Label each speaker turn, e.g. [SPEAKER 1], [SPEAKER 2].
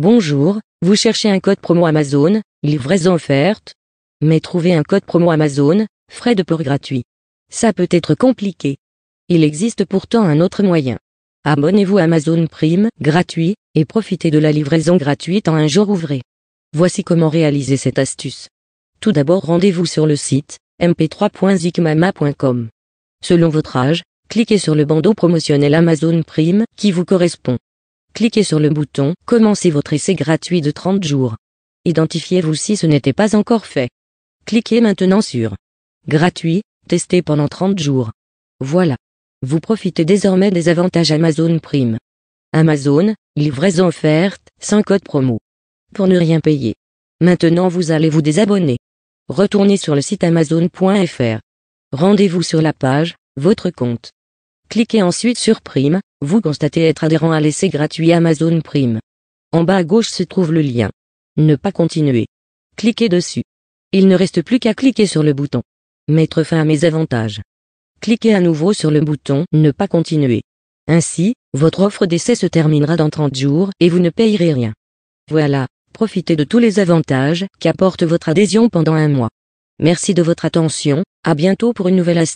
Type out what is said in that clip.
[SPEAKER 1] Bonjour, vous cherchez un code promo Amazon, livraison offerte Mais trouver un code promo Amazon, frais de port gratuit. Ça peut être compliqué. Il existe pourtant un autre moyen. Abonnez-vous à Amazon Prime, gratuit, et profitez de la livraison gratuite en un jour ouvré. Voici comment réaliser cette astuce. Tout d'abord rendez-vous sur le site mp3.zikmama.com. Selon votre âge, cliquez sur le bandeau promotionnel Amazon Prime qui vous correspond cliquez sur le bouton Commencez votre essai gratuit de 30 jours. Identifiez-vous si ce n'était pas encore fait. Cliquez maintenant sur Gratuit, testez pendant 30 jours. Voilà. Vous profitez désormais des avantages Amazon Prime. Amazon, livraison offerte, sans code promo. Pour ne rien payer. Maintenant vous allez vous désabonner. Retournez sur le site amazon.fr. Rendez-vous sur la page, votre compte. Cliquez ensuite sur Prime, vous constatez être adhérent à l'essai gratuit Amazon Prime. En bas à gauche se trouve le lien. Ne pas continuer. Cliquez dessus. Il ne reste plus qu'à cliquer sur le bouton. Mettre fin à mes avantages. Cliquez à nouveau sur le bouton Ne pas continuer. Ainsi, votre offre d'essai se terminera dans 30 jours et vous ne payerez rien. Voilà, profitez de tous les avantages qu'apporte votre adhésion pendant un mois. Merci de votre attention, à bientôt pour une nouvelle astuce.